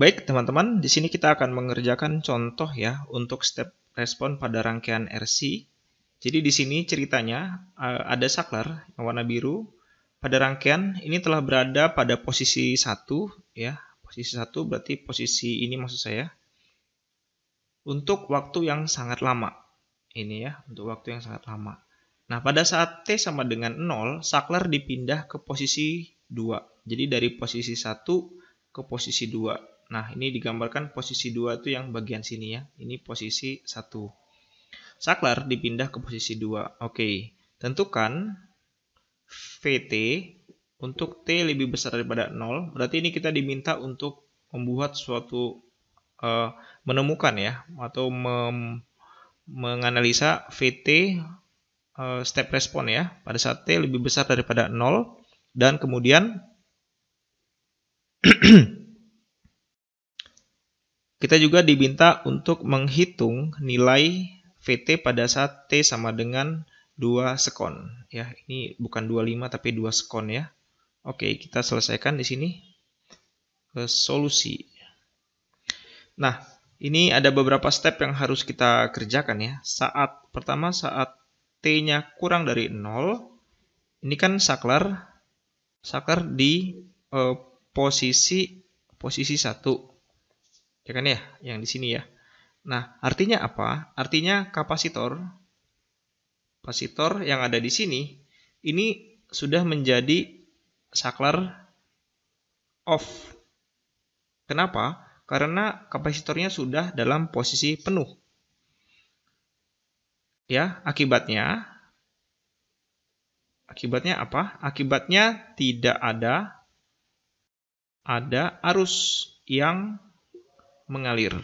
Baik, teman-teman, di sini kita akan mengerjakan contoh ya untuk step respon pada rangkaian RC. Jadi di sini ceritanya ada saklar yang warna biru pada rangkaian ini telah berada pada posisi satu ya. Posisi satu berarti posisi ini maksud saya. Untuk waktu yang sangat lama. Ini ya, untuk waktu yang sangat lama. Nah, pada saat T sama dengan nol saklar dipindah ke posisi dua Jadi dari posisi satu ke posisi 2. Nah, ini digambarkan posisi 2 itu yang bagian sini ya. Ini posisi 1. Saklar dipindah ke posisi 2. Oke, tentukan VT untuk T lebih besar daripada 0. Berarti ini kita diminta untuk membuat suatu uh, menemukan ya atau mem, menganalisa VT uh, eh, step respon ya pada saat T lebih besar daripada 0 dan kemudian Kita juga diminta untuk menghitung nilai VT pada saat T sama dengan 2 sekon. Ya, ini bukan 25 tapi 2 sekon ya. Oke, kita selesaikan di sini. Ke solusi. Nah, ini ada beberapa step yang harus kita kerjakan ya. Saat pertama saat T-nya kurang dari 0, ini kan saklar saklar di eh, posisi posisi 1 Ya kan ya, yang di sini ya. Nah, artinya apa? Artinya kapasitor kapasitor yang ada di sini ini sudah menjadi saklar off. Kenapa? Karena kapasitornya sudah dalam posisi penuh. Ya, akibatnya akibatnya apa? Akibatnya tidak ada ada arus yang mengalir.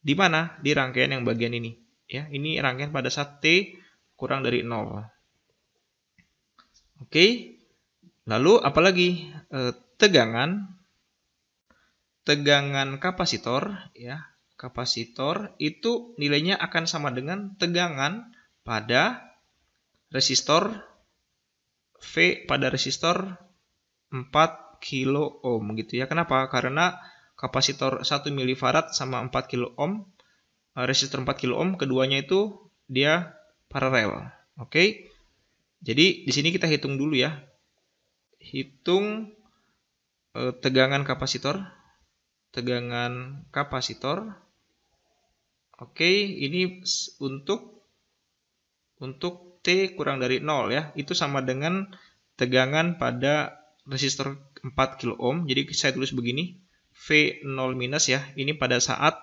Di mana? Di rangkaian yang bagian ini. Ya, ini rangkaian pada saat T kurang dari 0. Oke. Lalu apalagi e, tegangan tegangan kapasitor ya, kapasitor itu nilainya akan sama dengan tegangan pada resistor V pada resistor 4 kilo ohm gitu ya. Kenapa? Karena kapasitor 1 mF sama 4 kilo ohm, eh, resistor 4 kilo ohm, keduanya itu dia paralel. Oke. Okay? Jadi di sini kita hitung dulu ya. Hitung eh, tegangan kapasitor, tegangan kapasitor. Oke, okay, ini untuk untuk T kurang dari 0 ya. Itu sama dengan tegangan pada resistor 4 kilo ohm. Jadi saya tulis begini, V0 minus ya, ini pada saat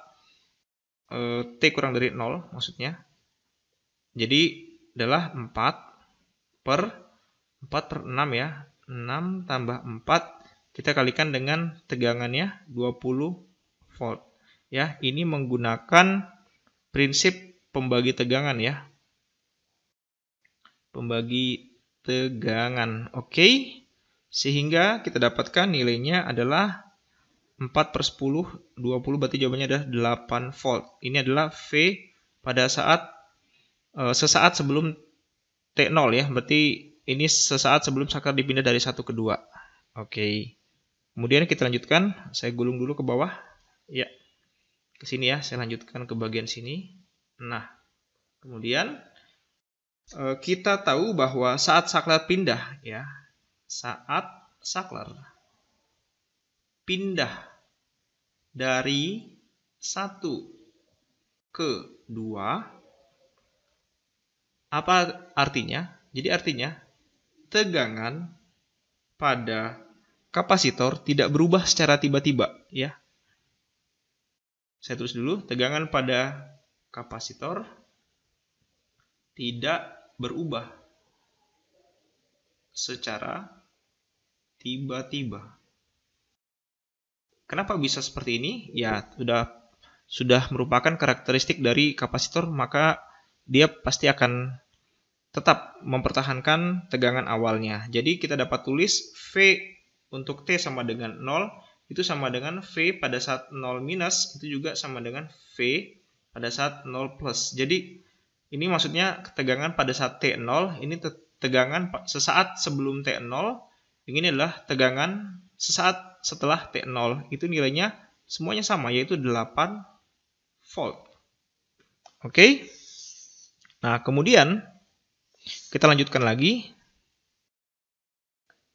e, T kurang dari 0 maksudnya. Jadi adalah 4 per 4 per 6 ya. 6 tambah 4 kita kalikan dengan tegangannya 20 volt. Ya, ini menggunakan prinsip pembagi tegangan ya. Pembagi tegangan. Oke. Sehingga kita dapatkan nilainya adalah 4 per 10, 20 berarti jawabannya adalah 8 volt. Ini adalah V pada saat, e, sesaat sebelum T0 ya, berarti ini sesaat sebelum saklar dipindah dari 1 ke 2. Oke. Kemudian kita lanjutkan, saya gulung dulu ke bawah. Ya, ke sini ya, saya lanjutkan ke bagian sini. Nah, kemudian eh, kita tahu bahwa saat saklar pindah ya, saat saklar pindah dari satu ke dua apa artinya? Jadi artinya tegangan pada kapasitor tidak berubah secara tiba-tiba ya. Saya tulis dulu, tegangan pada kapasitor tidak berubah secara tiba-tiba. Kenapa bisa seperti ini? Ya, sudah sudah merupakan karakteristik dari kapasitor, maka dia pasti akan tetap mempertahankan tegangan awalnya. Jadi kita dapat tulis V untuk T sama dengan 0 itu sama dengan V pada saat 0 minus itu juga sama dengan V pada saat 0 plus. Jadi ini maksudnya tegangan pada saat T0 ini tegangan sesaat sebelum T0 ini adalah tegangan sesaat setelah T0 itu nilainya semuanya sama yaitu 8 volt. Oke. Okay? Nah, kemudian kita lanjutkan lagi.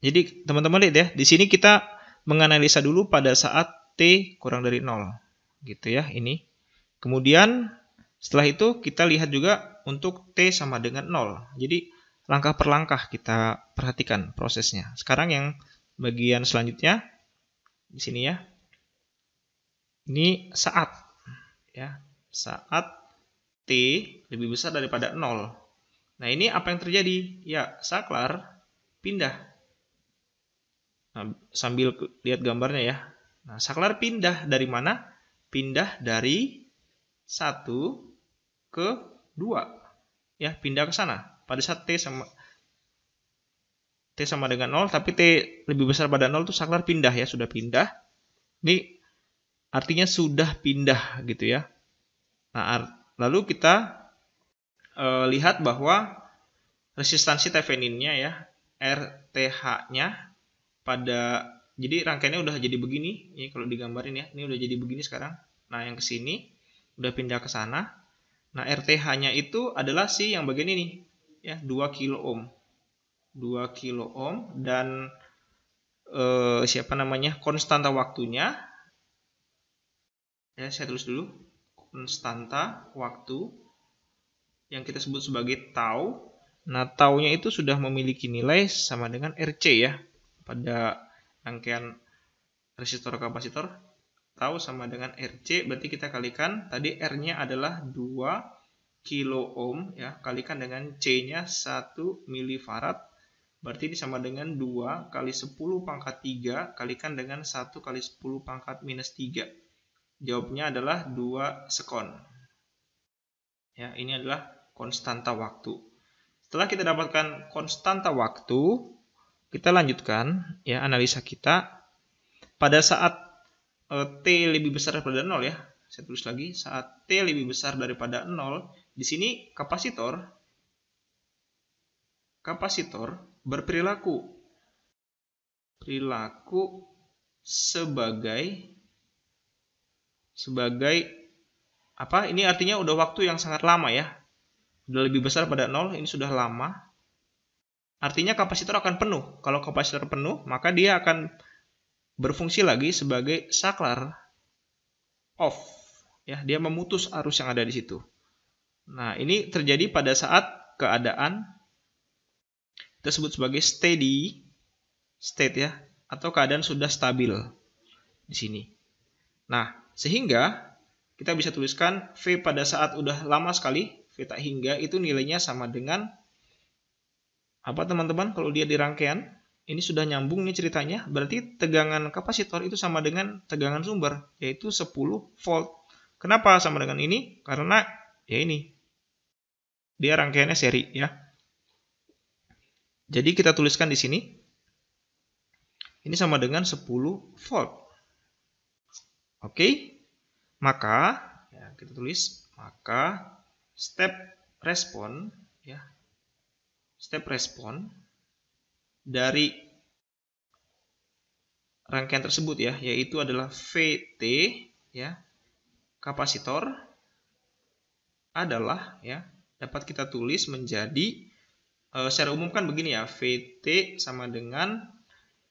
Jadi, teman-teman lihat ya, di sini kita menganalisa dulu pada saat T kurang dari 0. Gitu ya, ini. Kemudian setelah itu kita lihat juga untuk T sama dengan 0. Jadi, langkah per langkah kita perhatikan prosesnya. Sekarang yang bagian selanjutnya di sini ya. Ini saat ya, saat t lebih besar daripada 0. Nah, ini apa yang terjadi? Ya, saklar pindah. Nah, sambil lihat gambarnya ya. Nah, saklar pindah dari mana? Pindah dari 1 ke 2. Ya, pindah ke sana. Pada saat T sama T sama dengan 0, tapi T lebih besar pada 0 itu saklar pindah ya, sudah pindah. Ini artinya sudah pindah gitu ya. Nah, lalu kita e, lihat bahwa resistansi Thevenin-nya ya, RTH-nya pada jadi rangkaiannya udah jadi begini, ini kalau digambarin ya, ini udah jadi begini sekarang. Nah, yang ke sini udah pindah ke sana. Nah, RTH-nya itu adalah si yang bagian ini nih, ya 2 kilo ohm. 2 kilo ohm dan eh, siapa namanya konstanta waktunya ya saya tulis dulu konstanta waktu yang kita sebut sebagai tau nah tau nya itu sudah memiliki nilai sama dengan RC ya pada rangkaian resistor kapasitor tau sama dengan RC berarti kita kalikan tadi R-nya adalah 2 kilo ohm ya kalikan dengan C-nya 1 milifarad Berarti ini sama dengan 2 kali 10 pangkat 3 kalikan dengan 1 kali 10 pangkat minus 3. Jawabnya adalah 2 sekon. Ya, ini adalah konstanta waktu. Setelah kita dapatkan konstanta waktu, kita lanjutkan ya analisa kita. Pada saat e, t lebih besar daripada 0 ya, saya tulis lagi, saat t lebih besar daripada 0, di sini kapasitor kapasitor berperilaku perilaku sebagai sebagai apa ini artinya udah waktu yang sangat lama ya udah lebih besar pada nol ini sudah lama artinya kapasitor akan penuh kalau kapasitor penuh maka dia akan berfungsi lagi sebagai saklar off ya dia memutus arus yang ada di situ nah ini terjadi pada saat keadaan tersebut sebagai steady state ya atau keadaan sudah stabil di sini. Nah, sehingga kita bisa tuliskan V pada saat udah lama sekali V tak hingga itu nilainya sama dengan apa teman-teman kalau dia dirangkaian ini sudah nyambung nih ceritanya berarti tegangan kapasitor itu sama dengan tegangan sumber yaitu 10 volt. Kenapa sama dengan ini? Karena ya ini dia rangkaiannya seri ya. Jadi kita tuliskan di sini. Ini sama dengan 10 volt. Oke. Maka, ya, kita tulis, maka step respon, ya, step respon dari rangkaian tersebut ya, yaitu adalah VT, ya, kapasitor adalah ya dapat kita tulis menjadi Eh, secara umum kan begini ya, VT sama dengan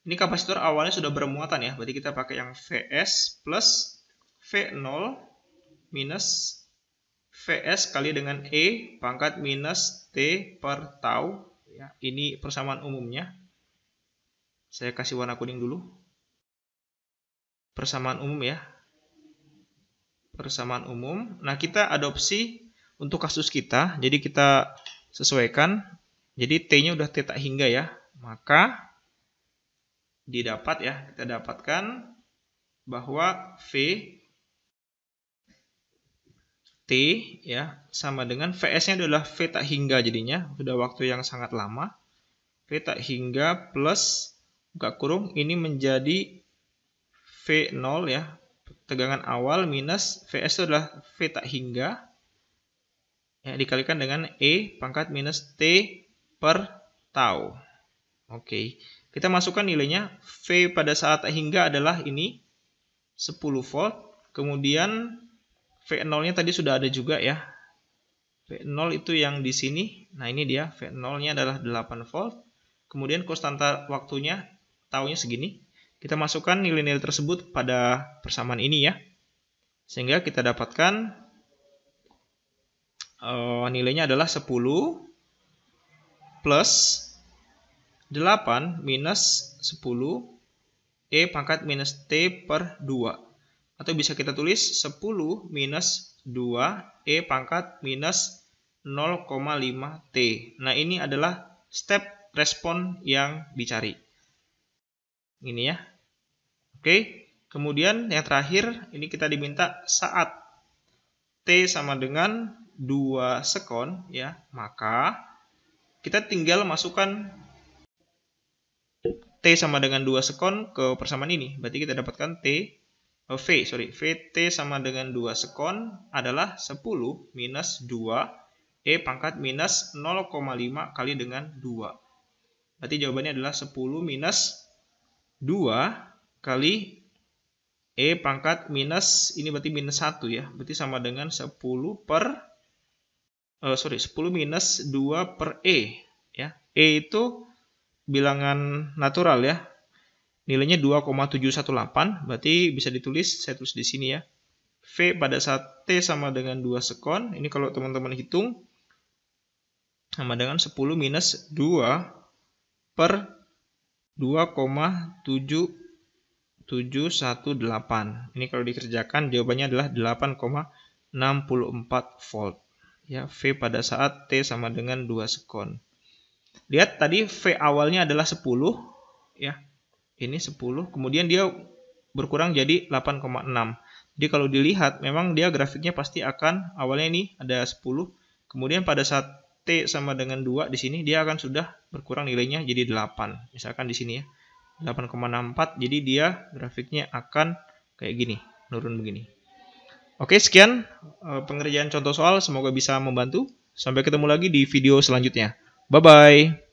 ini kapasitor awalnya sudah bermuatan ya, berarti kita pakai yang VS plus V0 minus VS kali dengan E pangkat minus T per tau. Ya, ini persamaan umumnya. Saya kasih warna kuning dulu. Persamaan umum ya. Persamaan umum. Nah, kita adopsi untuk kasus kita. Jadi kita sesuaikan jadi T-nya udah T tak hingga ya. Maka didapat ya, kita dapatkan bahwa V T ya sama dengan VS-nya adalah V tak hingga jadinya sudah waktu yang sangat lama. V tak hingga plus buka kurung ini menjadi V0 ya. Tegangan awal minus VS itu adalah V tak hingga ya dikalikan dengan E pangkat minus T per tau. Oke, kita masukkan nilainya. V pada saat hingga adalah ini 10 volt. Kemudian V0-nya tadi sudah ada juga ya. V0 itu yang di sini. Nah, ini dia. V0-nya adalah 8 volt. Kemudian konstanta waktunya taunya segini. Kita masukkan nilai-nilai tersebut pada persamaan ini ya. Sehingga kita dapatkan uh, nilainya adalah 10 plus 8 minus 10 E pangkat minus T per 2. Atau bisa kita tulis 10 minus 2 E pangkat minus 0,5 T. Nah ini adalah step respon yang dicari. Ini ya. Oke. Kemudian yang terakhir ini kita diminta saat T sama dengan 2 sekon ya. Maka kita tinggal masukkan T sama dengan 2 sekon ke persamaan ini. Berarti kita dapatkan T, oh, V, sorry, VT sama dengan 2 sekon adalah 10 minus 2 E pangkat minus 0,5 kali dengan 2. Berarti jawabannya adalah 10 minus 2 kali E pangkat minus, ini berarti minus 1 ya. Berarti sama dengan 10 per uh, sorry 10 minus 2 per E ya E itu bilangan natural ya nilainya 2,718 berarti bisa ditulis saya tulis di sini ya V pada saat T sama dengan 2 sekon ini kalau teman-teman hitung sama dengan 10 minus 2 per 2,7718 ini kalau dikerjakan jawabannya adalah 8,64 volt ya V pada saat T sama dengan 2 sekon. Lihat tadi V awalnya adalah 10 ya. Ini 10, kemudian dia berkurang jadi 8,6. Jadi kalau dilihat memang dia grafiknya pasti akan awalnya ini ada 10, kemudian pada saat T sama dengan 2 di sini dia akan sudah berkurang nilainya jadi 8. Misalkan di sini ya. 8,64 jadi dia grafiknya akan kayak gini, nurun begini. Oke, sekian eh, pengerjaan contoh soal. Semoga bisa membantu. Sampai ketemu lagi di video selanjutnya. Bye-bye.